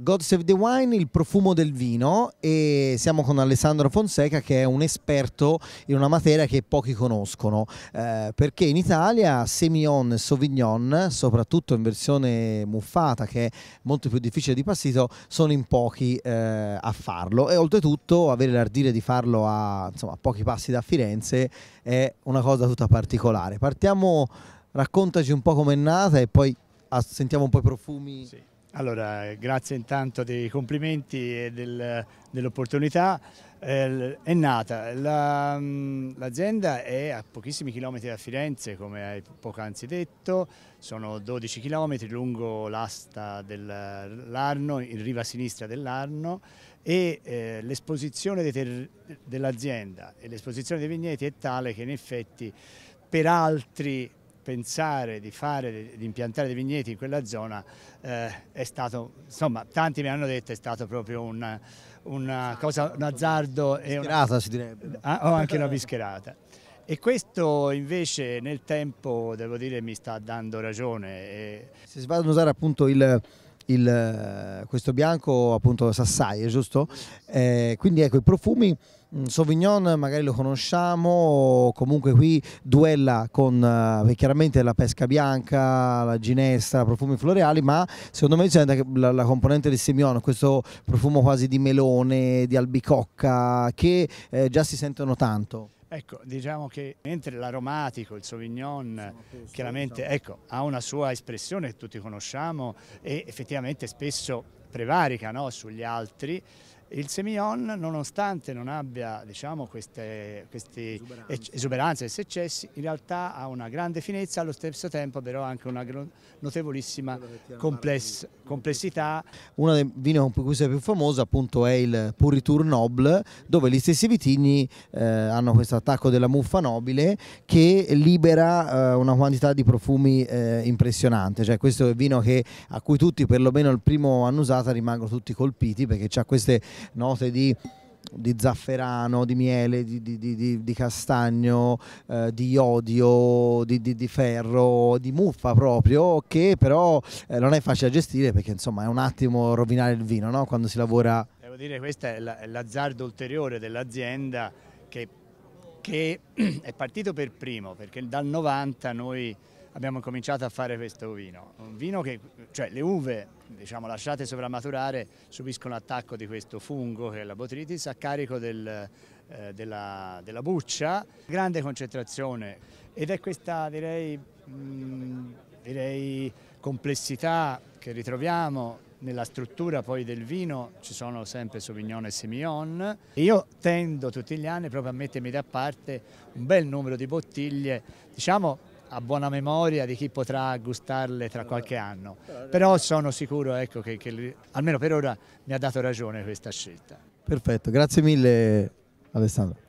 God Save the Wine, il profumo del vino e siamo con Alessandro Fonseca che è un esperto in una materia che pochi conoscono eh, perché in Italia Semillon e Sauvignon, soprattutto in versione muffata che è molto più difficile di passito, sono in pochi eh, a farlo e oltretutto avere l'ardire di farlo a, insomma, a pochi passi da Firenze è una cosa tutta particolare. Partiamo, raccontaci un po' com'è nata e poi ah, sentiamo un po' i profumi. Sì. Allora, grazie intanto dei complimenti e del, dell'opportunità. Eh, è nata, mm, l'azienda la, è a pochissimi chilometri da Firenze, come hai poc'anzi detto, sono 12 chilometri lungo l'asta dell'Arno, in riva sinistra dell'Arno e eh, l'esposizione dell'azienda e l'esposizione dei vigneti è tale che in effetti per altri pensare di, fare, di impiantare dei vigneti in quella zona eh, è stato, insomma, tanti mi hanno detto è stato proprio un, una cosa, un azzardo. Bischerata una, si direbbe. Ah, o anche una bischerata. E questo invece nel tempo, devo dire, mi sta dando ragione. Se si va ad usare appunto il, il, questo bianco, appunto sassai, giusto? Eh, quindi ecco, i profumi Mm, Sauvignon magari lo conosciamo, comunque qui duella con eh, chiaramente la pesca bianca, la ginestra, profumi floreali, ma secondo me c'è la, la, componente del Simeon, questo profumo quasi di melone, di albicocca, che eh, già si sentono tanto. Ecco, diciamo che mentre l'aromatico, il Sauvignon, sì, chiaramente diciamo. ecco, ha una sua espressione che tutti conosciamo e effettivamente spesso prevarica no, sugli altri, il Semillon, nonostante non abbia diciamo, queste, queste esuberanze. esuberanze e eccessi, in realtà ha una grande finezza, allo stesso tempo però anche una notevolissima compless complessità. Uno dei vini con cui sei più famoso appunto è il Puritur Noble, dove gli stessi vitigni eh, hanno questo attacco della muffa nobile che libera eh, una quantità di profumi eh, impressionante. Cioè, questo è il vino che, a cui tutti, perlomeno il primo annusata, rimangono tutti colpiti perché ha queste note di di zafferano, di miele, di, di, di, di castagno, eh, di iodio, di, ferro, di muffa proprio, che però eh, non è facile da gestire perché insomma è un attimo rovinare il vino no? quando si lavora. Devo dire che questo è l'azzardo ulteriore dell'azienda che, che è partito per primo perché dal 90 noi abbiamo cominciato a fare questo vino, un vino che, cioè le uve diciamo, lasciate sovramaturare subiscono l'attacco di questo fungo che è la botritis a carico del, eh, della, della, buccia, grande concentrazione ed è questa direi, mh, mm, direi complessità che ritroviamo nella struttura poi del vino ci sono sempre Sauvignon e Semillon. Io tendo tutti gli anni proprio a mettermi da parte un bel numero di bottiglie, diciamo a buona memoria di chi potrà gustarle tra eh, qualche anno. Eh, eh. Però sono sicuro ecco, che, che, almeno per ora mi ha dato ragione questa scelta. Perfetto, grazie mille Alessandro.